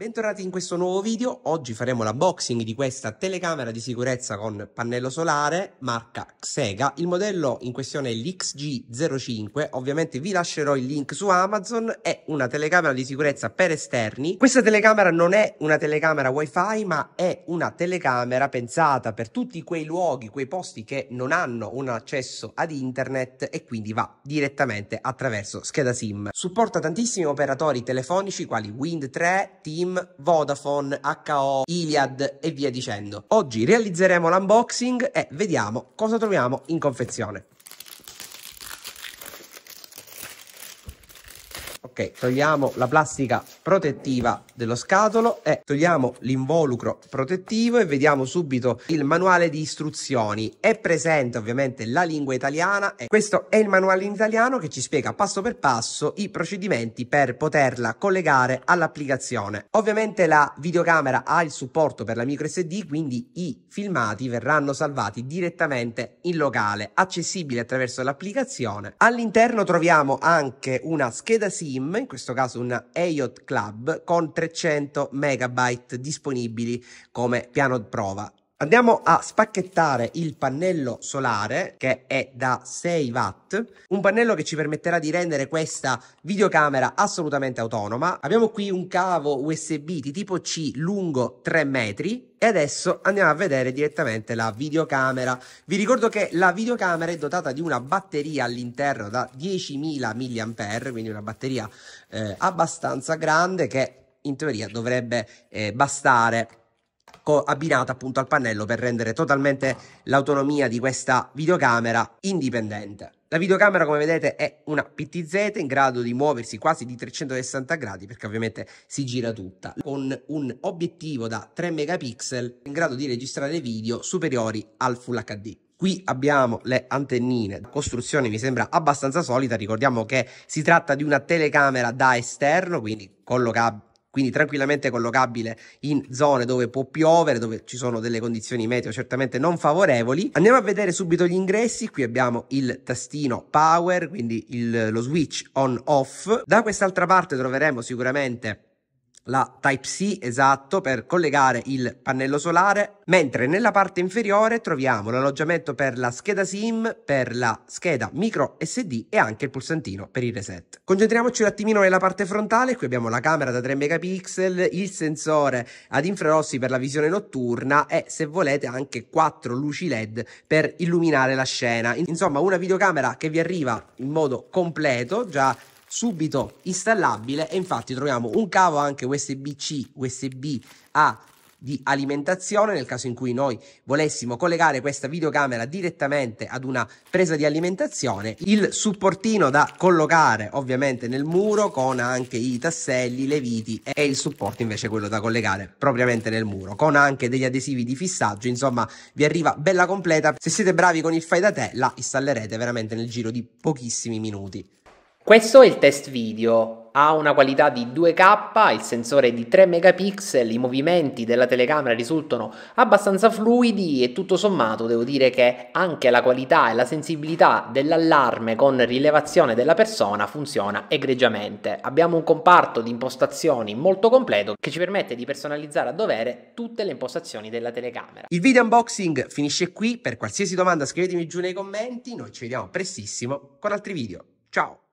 Bentornati in questo nuovo video, oggi faremo l'unboxing di questa telecamera di sicurezza con pannello solare marca Xega, il modello in questione è l'XG05, ovviamente vi lascerò il link su Amazon, è una telecamera di sicurezza per esterni, questa telecamera non è una telecamera wifi ma è una telecamera pensata per tutti quei luoghi, quei posti che non hanno un accesso ad internet e quindi va direttamente attraverso scheda SIM. Supporta tantissimi operatori telefonici quali Wind 3, Team, TIM, Vodafone, HO, Iliad e via dicendo. Oggi realizzeremo l'unboxing e vediamo cosa troviamo in confezione. Ok, togliamo la plastica protettiva dello scatolo e eh, togliamo l'involucro protettivo e vediamo subito il manuale di istruzioni. È presente ovviamente la lingua italiana e eh, questo è il manuale in italiano che ci spiega passo per passo i procedimenti per poterla collegare all'applicazione. Ovviamente la videocamera ha il supporto per la micro SD, quindi i filmati verranno salvati direttamente in locale, accessibile attraverso l'applicazione. All'interno troviamo anche una scheda SIM, in questo caso una EIOT Club con 300 MB disponibili come piano prova Andiamo a spacchettare il pannello solare che è da 6 watt, un pannello che ci permetterà di rendere questa videocamera assolutamente autonoma. Abbiamo qui un cavo USB di tipo C lungo 3 metri e adesso andiamo a vedere direttamente la videocamera. Vi ricordo che la videocamera è dotata di una batteria all'interno da 10.000 mAh, quindi una batteria eh, abbastanza grande che in teoria dovrebbe eh, bastare abbinata appunto al pannello per rendere totalmente l'autonomia di questa videocamera indipendente. La videocamera come vedete è una PTZ in grado di muoversi quasi di 360 gradi perché ovviamente si gira tutta con un obiettivo da 3 megapixel in grado di registrare video superiori al Full HD. Qui abbiamo le antennine, la costruzione mi sembra abbastanza solida, ricordiamo che si tratta di una telecamera da esterno, quindi collocabile quindi tranquillamente collocabile in zone dove può piovere, dove ci sono delle condizioni meteo certamente non favorevoli. Andiamo a vedere subito gli ingressi, qui abbiamo il tastino power, quindi il, lo switch on off. Da quest'altra parte troveremo sicuramente la Type-C esatto per collegare il pannello solare, mentre nella parte inferiore troviamo l'alloggiamento per la scheda SIM, per la scheda micro SD e anche il pulsantino per il reset. Concentriamoci un attimino nella parte frontale, qui abbiamo la camera da 3 megapixel, il sensore ad infrarossi per la visione notturna e se volete anche 4 luci LED per illuminare la scena. Insomma, una videocamera che vi arriva in modo completo, già subito installabile e infatti troviamo un cavo anche USB-C, USB A di alimentazione nel caso in cui noi volessimo collegare questa videocamera direttamente ad una presa di alimentazione il supportino da collocare ovviamente nel muro con anche i tasselli le viti e il supporto invece quello da collegare propriamente nel muro con anche degli adesivi di fissaggio insomma vi arriva bella completa se siete bravi con il fai da te la installerete veramente nel giro di pochissimi minuti questo è il test video, ha una qualità di 2K, il sensore è di 3 megapixel, i movimenti della telecamera risultano abbastanza fluidi e tutto sommato devo dire che anche la qualità e la sensibilità dell'allarme con rilevazione della persona funziona egregiamente. Abbiamo un comparto di impostazioni molto completo che ci permette di personalizzare a dovere tutte le impostazioni della telecamera. Il video unboxing finisce qui, per qualsiasi domanda scrivetemi giù nei commenti, noi ci vediamo prestissimo con altri video. Ciao!